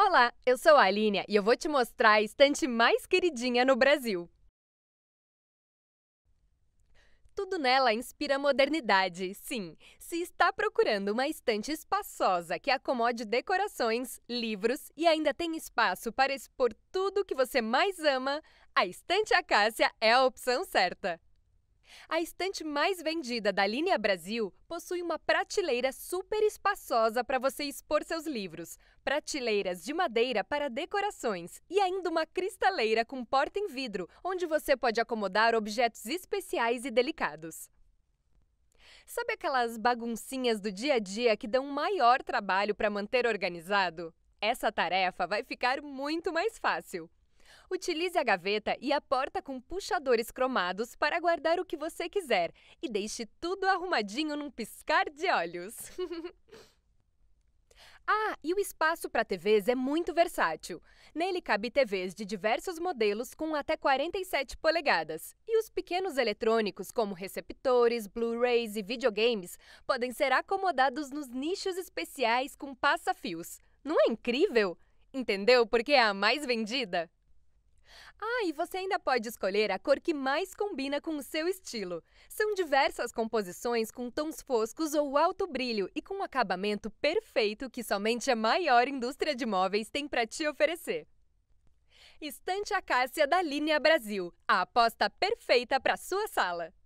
Olá, eu sou a Aline e eu vou te mostrar a estante mais queridinha no Brasil. Tudo nela inspira modernidade, sim. Se está procurando uma estante espaçosa que acomode decorações, livros e ainda tem espaço para expor tudo que você mais ama, a Estante Acácia é a opção certa. A estante mais vendida da Linha Brasil possui uma prateleira super espaçosa para você expor seus livros, prateleiras de madeira para decorações e ainda uma cristaleira com porta em vidro, onde você pode acomodar objetos especiais e delicados. Sabe aquelas baguncinhas do dia a dia que dão maior trabalho para manter organizado? Essa tarefa vai ficar muito mais fácil. Utilize a gaveta e a porta com puxadores cromados para guardar o que você quiser e deixe tudo arrumadinho num piscar de olhos. ah, e o espaço para TVs é muito versátil. Nele cabe TVs de diversos modelos com até 47 polegadas. E os pequenos eletrônicos, como receptores, Blu-rays e videogames, podem ser acomodados nos nichos especiais com passa-fios. Não é incrível? Entendeu por que é a mais vendida? você ainda pode escolher a cor que mais combina com o seu estilo. São diversas composições com tons foscos ou alto brilho e com um acabamento perfeito que somente a maior indústria de móveis tem para te oferecer. Estante Acácia da linha Brasil, a aposta perfeita para sua sala.